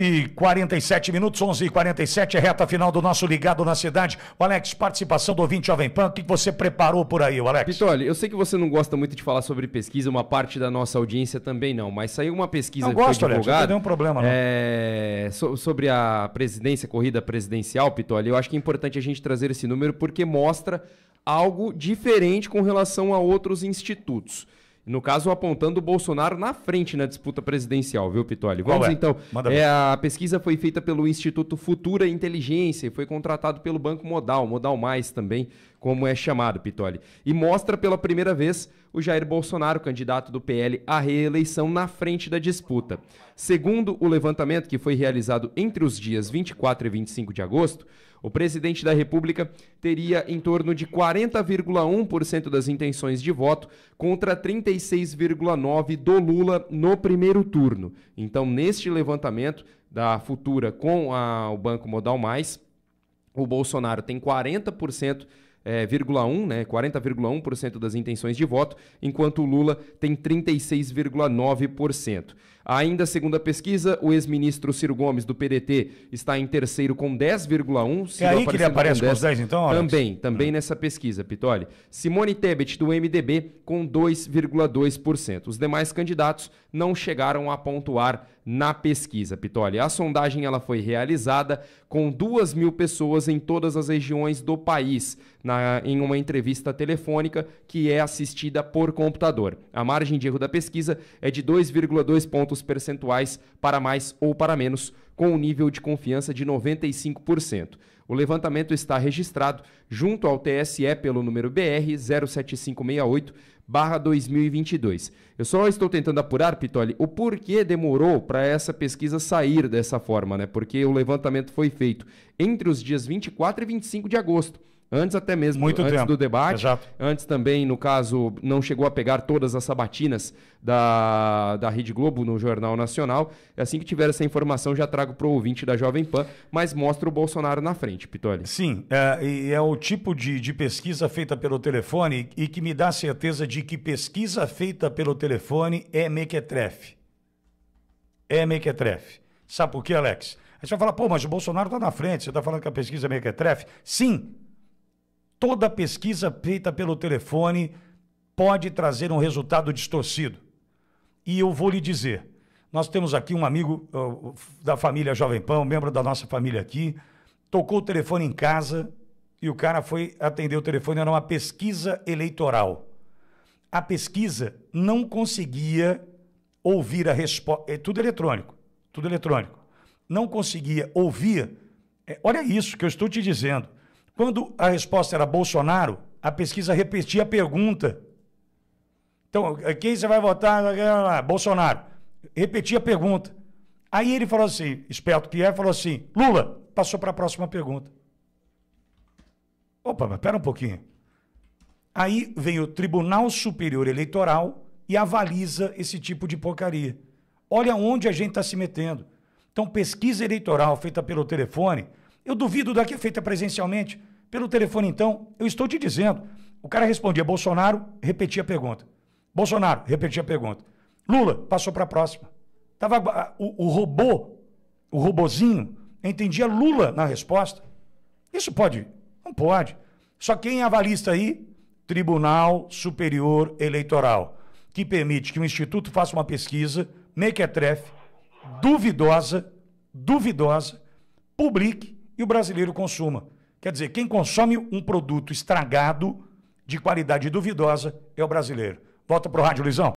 e 47 minutos, 11 e 47 é reta final do nosso Ligado na Cidade. O Alex, participação do ouvinte Jovem Pan, o que você preparou por aí, Alex? Pitoli, eu sei que você não gosta muito de falar sobre pesquisa, uma parte da nossa audiência também não, mas saiu uma pesquisa não que gosto, foi Alex, não um problema, não. Né? É, so, sobre a presidência, corrida presidencial, Pitoli, eu acho que é importante a gente trazer esse número porque mostra algo diferente com relação a outros institutos. No caso, apontando o Bolsonaro na frente na disputa presidencial, viu, Pitoli? Vamos é? então. É, a pesquisa foi feita pelo Instituto Futura Inteligência e foi contratado pelo Banco Modal, Modal Mais também, como é chamado, Pitoli. E mostra pela primeira vez o Jair Bolsonaro, candidato do PL à reeleição, na frente da disputa. Segundo o levantamento que foi realizado entre os dias 24 e 25 de agosto, o presidente da República teria em torno de 40,1% das intenções de voto contra 36,9% do Lula no primeiro turno. Então, neste levantamento da Futura com a, o Banco Modal Mais, o Bolsonaro tem 40% é, né, 40,1% das intenções de voto, enquanto o Lula tem 36,9%. Ainda segundo a pesquisa, o ex-ministro Ciro Gomes, do PDT, está em terceiro com 10,1. é aí que ele aparece com, 10. com os 10, então? Alex? Também, hum. também é. nessa pesquisa, Pitoli. Simone Tebet, do MDB, com 2,2%. Os demais candidatos não chegaram a pontuar na pesquisa, Pitoli. A sondagem ela foi realizada com 2 mil pessoas em todas as regiões do país, na, em uma entrevista telefônica que é assistida por computador. A margem de erro da pesquisa é de 2,2 pontos pontos percentuais para mais ou para menos, com um nível de confiança de 95%. O levantamento está registrado junto ao TSE pelo número BR 07568 2022. Eu só estou tentando apurar, Pitoli, o porquê demorou para essa pesquisa sair dessa forma, né? Porque o levantamento foi feito entre os dias 24 e 25 de agosto. Antes até mesmo Muito antes tempo. do debate. Exato. Antes também, no caso, não chegou a pegar todas as sabatinas da, da Rede Globo no Jornal Nacional. É assim que tiver essa informação, já trago para o ouvinte da Jovem Pan, mas mostra o Bolsonaro na frente, Pitoli. Sim, é, e é o tipo de, de pesquisa feita pelo telefone e que me dá certeza de que pesquisa feita pelo telefone é mequetrefe. É mequetrefe. Sabe por quê, Alex? Aí você vai falar, pô, mas o Bolsonaro está na frente, você está falando que a pesquisa é mequetrefe? Sim, toda pesquisa feita pelo telefone pode trazer um resultado distorcido. E eu vou lhe dizer, nós temos aqui um amigo uh, da família Jovem Pan, membro da nossa família aqui, tocou o telefone em casa e o cara foi atender o telefone, era uma pesquisa eleitoral. A pesquisa não conseguia ouvir a resposta, é tudo eletrônico, tudo eletrônico. Não conseguia ouvir, é, olha isso que eu estou te dizendo, quando a resposta era Bolsonaro, a pesquisa repetia a pergunta. Então, eh, quem você vai votar? Bolsonaro. Repetia a pergunta. Aí ele falou assim, esperto que é, falou assim: Lula, passou para a próxima pergunta. Opa, mas pera um pouquinho. Aí vem o Tribunal Superior Eleitoral e avaliza esse tipo de porcaria. Olha onde a gente está se metendo. Então, pesquisa eleitoral feita pelo telefone, eu duvido da que é feita presencialmente. Pelo telefone, então, eu estou te dizendo. O cara respondia Bolsonaro, repetia a pergunta. Bolsonaro, repetia a pergunta. Lula, passou para a próxima. Tava, o, o robô, o robozinho, entendia Lula na resposta. Isso pode? Não pode. Só quem é avalia isso aí? Tribunal Superior Eleitoral, que permite que o Instituto faça uma pesquisa, mequetrefe, duvidosa, duvidosa, publique e o brasileiro consuma. Quer dizer, quem consome um produto estragado, de qualidade duvidosa, é o brasileiro. Volta para o rádio, Luizão.